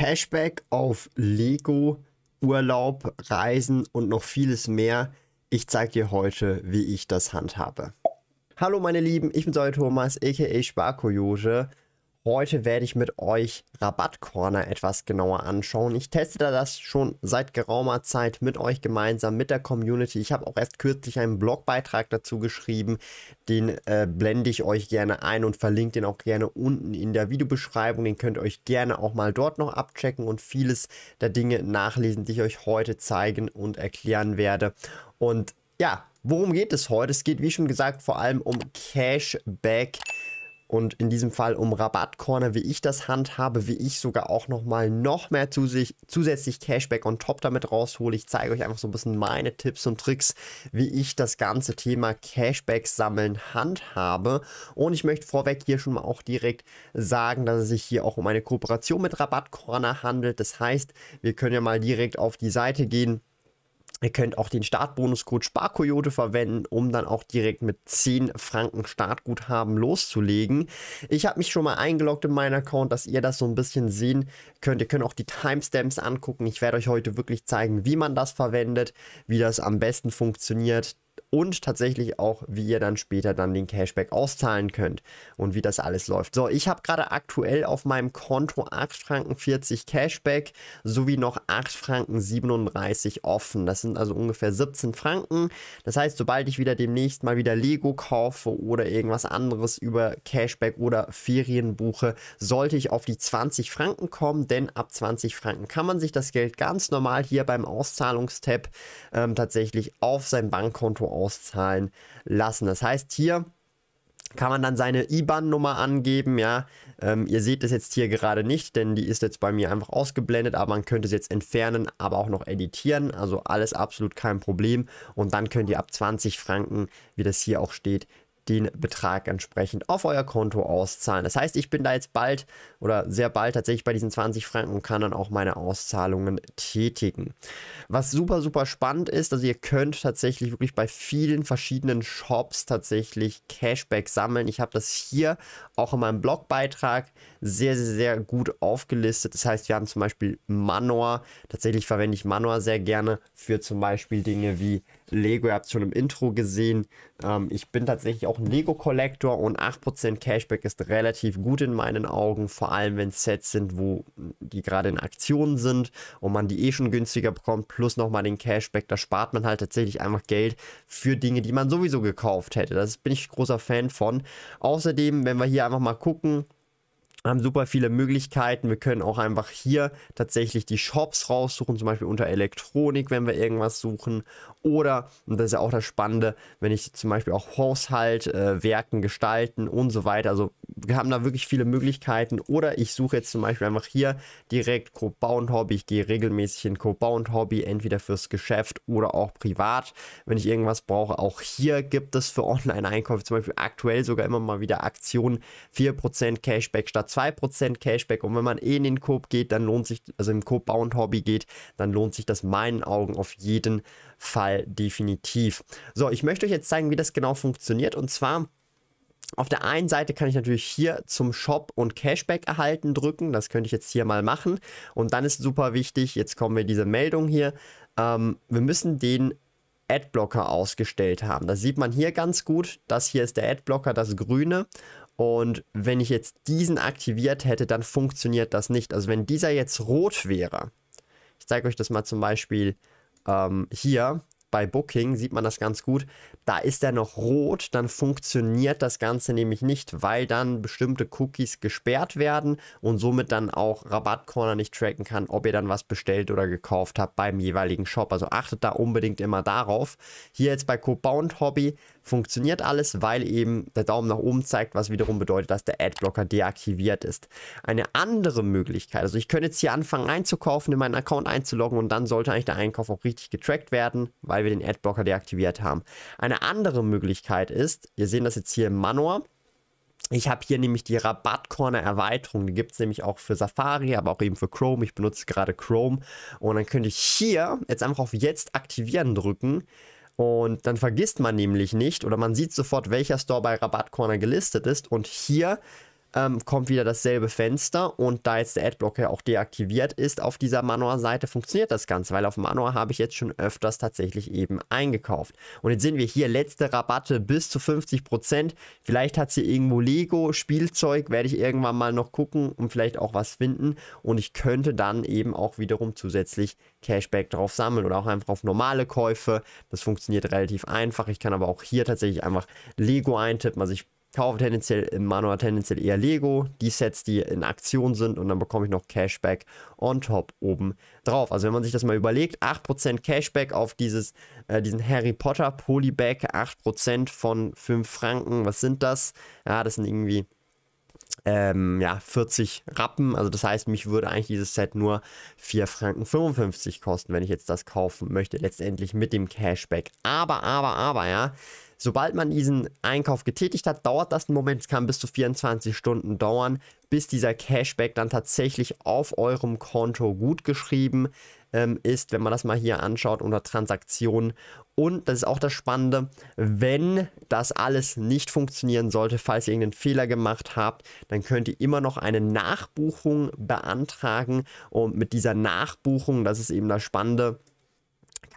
Cashback auf Lego, Urlaub, Reisen und noch vieles mehr. Ich zeige dir heute, wie ich das handhabe. Hallo meine Lieben, ich bin Zoe Thomas, aka Sparkoyote Heute werde ich mit euch Rabattcorner etwas genauer anschauen. Ich teste da das schon seit geraumer Zeit mit euch gemeinsam, mit der Community. Ich habe auch erst kürzlich einen Blogbeitrag dazu geschrieben. Den äh, blende ich euch gerne ein und verlinke den auch gerne unten in der Videobeschreibung. Den könnt ihr euch gerne auch mal dort noch abchecken und vieles der Dinge nachlesen, die ich euch heute zeigen und erklären werde. Und ja, worum geht es heute? Es geht, wie schon gesagt, vor allem um Cashback und in diesem Fall um Rabattcorner, wie ich das handhabe, wie ich sogar auch nochmal noch mehr zusätzlich, zusätzlich Cashback on top damit raushole. Ich zeige euch einfach so ein bisschen meine Tipps und Tricks, wie ich das ganze Thema Cashback sammeln handhabe. Und ich möchte vorweg hier schon mal auch direkt sagen, dass es sich hier auch um eine Kooperation mit Rabattcorner handelt. Das heißt, wir können ja mal direkt auf die Seite gehen Ihr könnt auch den Startbonuscode Sparkoyote verwenden, um dann auch direkt mit 10 Franken Startguthaben loszulegen. Ich habe mich schon mal eingeloggt in meinen Account, dass ihr das so ein bisschen sehen könnt. Ihr könnt auch die Timestamps angucken. Ich werde euch heute wirklich zeigen, wie man das verwendet, wie das am besten funktioniert und tatsächlich auch, wie ihr dann später dann den Cashback auszahlen könnt und wie das alles läuft. So, ich habe gerade aktuell auf meinem Konto 8 Franken 40 Cashback sowie noch 8 Franken 37 offen. Das sind also ungefähr 17 Franken. Das heißt, sobald ich wieder demnächst mal wieder Lego kaufe oder irgendwas anderes über Cashback oder Ferien buche, sollte ich auf die 20 Franken kommen, denn ab 20 Franken kann man sich das Geld ganz normal hier beim Auszahlungstab ähm, tatsächlich auf sein Bankkonto auszahlen lassen. Das heißt, hier kann man dann seine IBAN-Nummer angeben, ja. Ähm, ihr seht es jetzt hier gerade nicht, denn die ist jetzt bei mir einfach ausgeblendet, aber man könnte es jetzt entfernen, aber auch noch editieren, also alles absolut kein Problem. Und dann könnt ihr ab 20 Franken, wie das hier auch steht, den Betrag entsprechend auf euer Konto auszahlen. Das heißt, ich bin da jetzt bald oder sehr bald tatsächlich bei diesen 20 Franken und kann dann auch meine Auszahlungen tätigen. Was super, super spannend ist, also ihr könnt tatsächlich wirklich bei vielen verschiedenen Shops tatsächlich Cashback sammeln. Ich habe das hier auch in meinem Blogbeitrag sehr, sehr, sehr gut aufgelistet. Das heißt, wir haben zum Beispiel Manor. Tatsächlich verwende ich Manor sehr gerne für zum Beispiel Dinge wie Lego, ihr habt es schon im Intro gesehen. Ähm, ich bin tatsächlich auch ein Lego-Collector und 8% Cashback ist relativ gut in meinen Augen, vor allem wenn Sets sind, wo die gerade in Aktionen sind und man die eh schon günstiger bekommt, plus nochmal den Cashback. Da spart man halt tatsächlich einfach Geld für Dinge, die man sowieso gekauft hätte. Das bin ich großer Fan von. Außerdem, wenn wir hier einfach mal gucken, haben super viele Möglichkeiten. Wir können auch einfach hier tatsächlich die Shops raussuchen, zum Beispiel unter Elektronik, wenn wir irgendwas suchen. Oder, und das ist ja auch das Spannende, wenn ich zum Beispiel auch Haushalt, äh, Werken gestalten und so weiter. Also wir haben da wirklich viele Möglichkeiten. Oder ich suche jetzt zum Beispiel einfach hier direkt Co-Bound Hobby. Ich gehe regelmäßig in Co-Bound Hobby, entweder fürs Geschäft oder auch privat. Wenn ich irgendwas brauche, auch hier gibt es für Online-Einkäufe zum Beispiel aktuell sogar immer mal wieder Aktionen. 4% Cashback statt 2% Cashback und wenn man eh in den Coop geht, dann lohnt sich, also im Coop Bound Hobby geht, dann lohnt sich das meinen Augen auf jeden Fall definitiv. So, ich möchte euch jetzt zeigen, wie das genau funktioniert und zwar auf der einen Seite kann ich natürlich hier zum Shop und Cashback erhalten drücken. Das könnte ich jetzt hier mal machen. Und dann ist super wichtig, jetzt kommen wir diese Meldung hier. Ähm, wir müssen den Adblocker ausgestellt haben. Das sieht man hier ganz gut. Das hier ist der Adblocker, das grüne. Und wenn ich jetzt diesen aktiviert hätte, dann funktioniert das nicht. Also wenn dieser jetzt rot wäre, ich zeige euch das mal zum Beispiel ähm, hier bei Booking, sieht man das ganz gut, da ist er noch rot, dann funktioniert das Ganze nämlich nicht, weil dann bestimmte Cookies gesperrt werden und somit dann auch Rabattcorner nicht tracken kann, ob ihr dann was bestellt oder gekauft habt beim jeweiligen Shop. Also achtet da unbedingt immer darauf. Hier jetzt bei Cobound Hobby funktioniert alles, weil eben der Daumen nach oben zeigt, was wiederum bedeutet, dass der Adblocker deaktiviert ist. Eine andere Möglichkeit, also ich könnte jetzt hier anfangen einzukaufen, in meinen Account einzuloggen und dann sollte eigentlich der Einkauf auch richtig getrackt werden, weil wir den Adblocker deaktiviert haben. Eine andere Möglichkeit ist, wir sehen das jetzt hier im Manor, ich habe hier nämlich die Rabattcorner-Erweiterung. Die gibt es nämlich auch für Safari, aber auch eben für Chrome. Ich benutze gerade Chrome. Und dann könnte ich hier jetzt einfach auf Jetzt aktivieren drücken. Und dann vergisst man nämlich nicht oder man sieht sofort, welcher Store bei Rabattcorner gelistet ist. Und hier ähm, kommt wieder dasselbe Fenster und da jetzt der Adblocker ja auch deaktiviert ist auf dieser manua seite funktioniert das Ganze, weil auf Manua habe ich jetzt schon öfters tatsächlich eben eingekauft. Und jetzt sehen wir hier letzte Rabatte bis zu 50%. Vielleicht hat sie irgendwo Lego, Spielzeug, werde ich irgendwann mal noch gucken und vielleicht auch was finden und ich könnte dann eben auch wiederum zusätzlich Cashback drauf sammeln oder auch einfach auf normale Käufe. Das funktioniert relativ einfach. Ich kann aber auch hier tatsächlich einfach Lego eintippen. Also ich kaufe tendenziell im äh, Manual tendenziell eher Lego, die Sets, die in Aktion sind und dann bekomme ich noch Cashback on top oben drauf. Also wenn man sich das mal überlegt, 8% Cashback auf dieses, äh, diesen Harry Potter Polybag, 8% von 5 Franken, was sind das? Ja, das sind irgendwie ähm, ja, 40 Rappen. Also das heißt, mich würde eigentlich dieses Set nur 4 Franken 55 kosten, wenn ich jetzt das kaufen möchte, letztendlich mit dem Cashback. Aber, aber, aber, ja, Sobald man diesen Einkauf getätigt hat, dauert das einen Moment. Es kann bis zu 24 Stunden dauern, bis dieser Cashback dann tatsächlich auf eurem Konto gutgeschrieben ähm, ist, wenn man das mal hier anschaut unter Transaktionen. Und das ist auch das Spannende, wenn das alles nicht funktionieren sollte, falls ihr irgendeinen Fehler gemacht habt, dann könnt ihr immer noch eine Nachbuchung beantragen. Und mit dieser Nachbuchung, das ist eben das Spannende,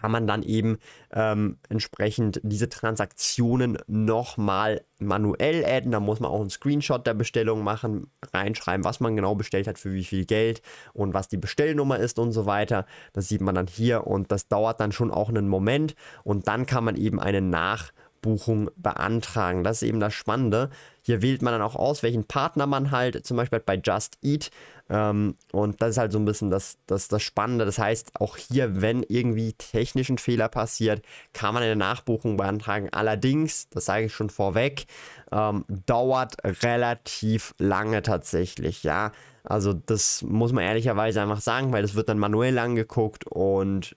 kann man dann eben ähm, entsprechend diese Transaktionen nochmal manuell adden. Da muss man auch einen Screenshot der Bestellung machen, reinschreiben, was man genau bestellt hat, für wie viel Geld und was die Bestellnummer ist und so weiter. Das sieht man dann hier und das dauert dann schon auch einen Moment und dann kann man eben eine Nach- Buchung beantragen. Das ist eben das Spannende. Hier wählt man dann auch aus, welchen Partner man halt, zum Beispiel bei Just Eat. Ähm, und das ist halt so ein bisschen das, das, das Spannende. Das heißt, auch hier, wenn irgendwie technischen Fehler passiert, kann man eine Nachbuchung beantragen. Allerdings, das sage ich schon vorweg, ähm, dauert relativ lange tatsächlich, ja. Also das muss man ehrlicherweise einfach sagen, weil das wird dann manuell angeguckt und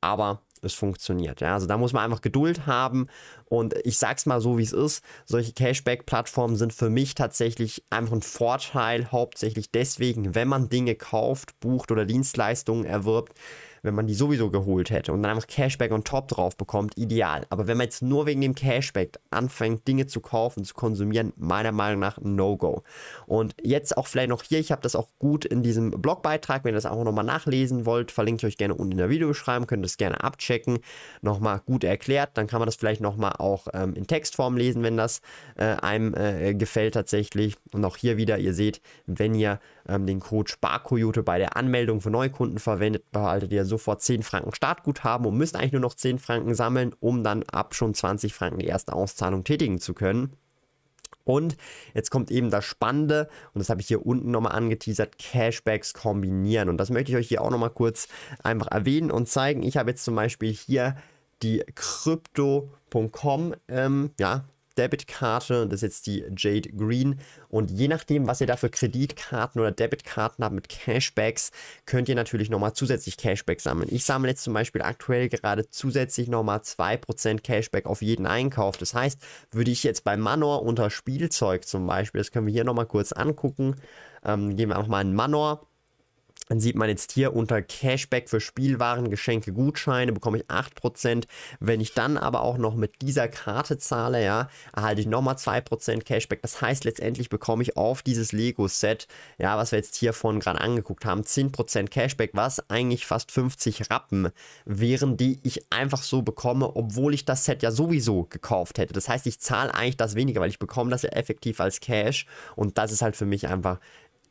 aber es funktioniert. Ja? Also da muss man einfach Geduld haben und ich sag's mal so, wie es ist. Solche Cashback-Plattformen sind für mich tatsächlich einfach ein Vorteil, hauptsächlich deswegen, wenn man Dinge kauft, bucht oder Dienstleistungen erwirbt, wenn man die sowieso geholt hätte und dann einfach Cashback on top drauf bekommt, ideal. Aber wenn man jetzt nur wegen dem Cashback anfängt, Dinge zu kaufen, zu konsumieren, meiner Meinung nach No-Go. Und jetzt auch vielleicht noch hier, ich habe das auch gut in diesem Blogbeitrag, wenn ihr das auch nochmal nachlesen wollt, verlinke ich euch gerne unten in der Videobeschreibung, könnt ihr das gerne abchecken, nochmal gut erklärt, dann kann man das vielleicht nochmal auch ähm, in Textform lesen, wenn das äh, einem äh, gefällt tatsächlich. Und auch hier wieder, ihr seht, wenn ihr ähm, den Code Sparkoyote bei der Anmeldung für Neukunden verwendet, behaltet ihr so sofort 10 Franken Startguthaben und müsst eigentlich nur noch 10 Franken sammeln, um dann ab schon 20 Franken die erste Auszahlung tätigen zu können. Und jetzt kommt eben das Spannende, und das habe ich hier unten nochmal angeteasert, Cashbacks kombinieren. Und das möchte ich euch hier auch nochmal kurz einfach erwähnen und zeigen. Ich habe jetzt zum Beispiel hier die Crypto.com ähm, ja, Debitkarte, das ist jetzt die Jade Green. Und je nachdem, was ihr da für Kreditkarten oder Debitkarten habt mit Cashbacks, könnt ihr natürlich nochmal zusätzlich Cashback sammeln. Ich sammle jetzt zum Beispiel aktuell gerade zusätzlich nochmal 2% Cashback auf jeden Einkauf. Das heißt, würde ich jetzt bei Manor unter Spielzeug zum Beispiel, das können wir hier nochmal kurz angucken, ähm, gehen wir einfach mal in Manor dann sieht man jetzt hier unter Cashback für Spielwaren, Geschenke, Gutscheine bekomme ich 8%. Wenn ich dann aber auch noch mit dieser Karte zahle, ja, erhalte ich nochmal 2% Cashback. Das heißt, letztendlich bekomme ich auf dieses Lego-Set, ja, was wir jetzt hier vorhin gerade angeguckt haben, 10% Cashback, was eigentlich fast 50 Rappen wären, die ich einfach so bekomme, obwohl ich das Set ja sowieso gekauft hätte. Das heißt, ich zahle eigentlich das weniger, weil ich bekomme das ja effektiv als Cash und das ist halt für mich einfach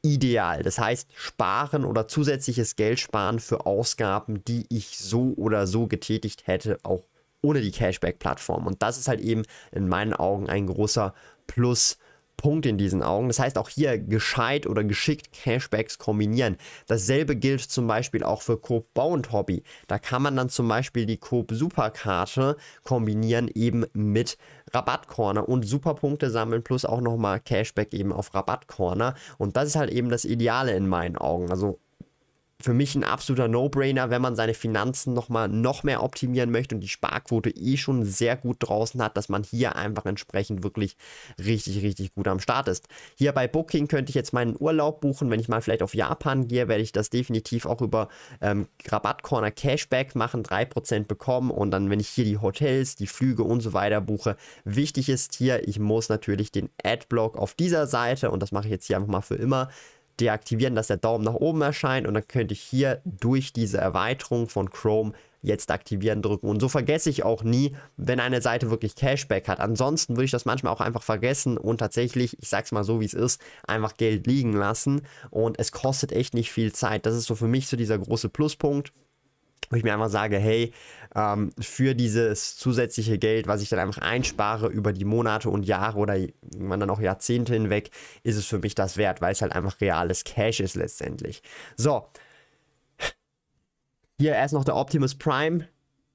ideal. Das heißt, sparen oder zusätzliches Geld sparen für Ausgaben, die ich so oder so getätigt hätte, auch ohne die Cashback-Plattform. Und das ist halt eben in meinen Augen ein großer Plus Punkt in diesen Augen. Das heißt auch hier gescheit oder geschickt Cashbacks kombinieren. Dasselbe gilt zum Beispiel auch für Coop Bound Hobby. Da kann man dann zum Beispiel die Coop Superkarte kombinieren eben mit Rabattcorner und Superpunkte sammeln plus auch nochmal Cashback eben auf Rabattcorner. Und das ist halt eben das Ideale in meinen Augen. Also für mich ein absoluter No-Brainer, wenn man seine Finanzen nochmal noch mehr optimieren möchte und die Sparquote eh schon sehr gut draußen hat, dass man hier einfach entsprechend wirklich richtig, richtig gut am Start ist. Hier bei Booking könnte ich jetzt meinen Urlaub buchen. Wenn ich mal vielleicht auf Japan gehe, werde ich das definitiv auch über ähm, Rabattcorner Cashback machen, 3% bekommen und dann, wenn ich hier die Hotels, die Flüge und so weiter buche, wichtig ist hier, ich muss natürlich den Adblock auf dieser Seite und das mache ich jetzt hier einfach mal für immer deaktivieren, dass der Daumen nach oben erscheint und dann könnte ich hier durch diese Erweiterung von Chrome jetzt aktivieren drücken. Und so vergesse ich auch nie, wenn eine Seite wirklich Cashback hat. Ansonsten würde ich das manchmal auch einfach vergessen und tatsächlich, ich sag's mal so wie es ist, einfach Geld liegen lassen. Und es kostet echt nicht viel Zeit. Das ist so für mich so dieser große Pluspunkt wo ich mir einfach sage, hey, ähm, für dieses zusätzliche Geld, was ich dann einfach einspare über die Monate und Jahre oder irgendwann dann auch Jahrzehnte hinweg, ist es für mich das wert, weil es halt einfach reales Cash ist letztendlich. So. Hier erst noch der Optimus Prime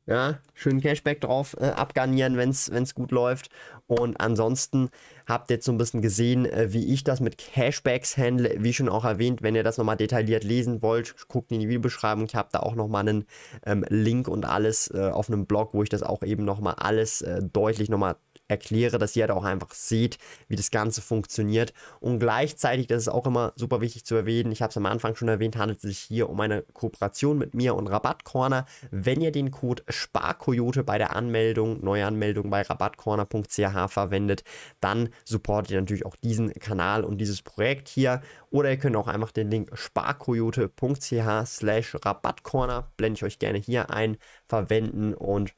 ja, schönen Cashback drauf äh, abgarnieren, wenn es gut läuft. Und ansonsten habt ihr jetzt so ein bisschen gesehen, äh, wie ich das mit Cashbacks handle. Wie schon auch erwähnt, wenn ihr das nochmal detailliert lesen wollt, guckt in die Videobeschreibung. Ich habe da auch nochmal einen ähm, Link und alles äh, auf einem Blog, wo ich das auch eben nochmal alles äh, deutlich nochmal erkläre, dass ihr da auch einfach seht, wie das Ganze funktioniert. Und gleichzeitig, das ist auch immer super wichtig zu erwähnen, ich habe es am Anfang schon erwähnt, handelt es sich hier um eine Kooperation mit mir und Rabattcorner. Wenn ihr den Code SparKoyote bei der Anmeldung, Neuanmeldung bei rabattcorner.ch verwendet, dann supportet ihr natürlich auch diesen Kanal und dieses Projekt hier. Oder ihr könnt auch einfach den Link sparkoyote.ch slash rabattcorner, blende ich euch gerne hier ein, verwenden und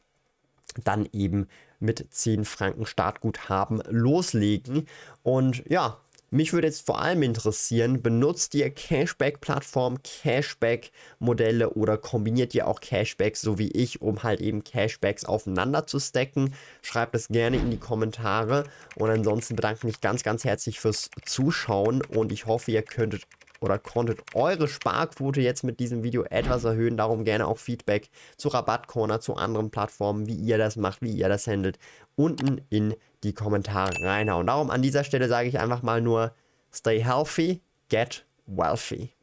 dann eben mit 10 Franken Startguthaben loslegen. Und ja, mich würde jetzt vor allem interessieren, benutzt ihr Cashback-Plattform, Cashback-Modelle oder kombiniert ihr auch Cashbacks, so wie ich, um halt eben Cashbacks aufeinander zu stacken? Schreibt es gerne in die Kommentare und ansonsten bedanke ich mich ganz, ganz herzlich fürs Zuschauen und ich hoffe, ihr könntet oder konntet eure Sparquote jetzt mit diesem Video etwas erhöhen. Darum gerne auch Feedback zu Rabattcorner, zu anderen Plattformen, wie ihr das macht, wie ihr das handelt, unten in die Kommentare reinhauen. Darum an dieser Stelle sage ich einfach mal nur, stay healthy, get wealthy.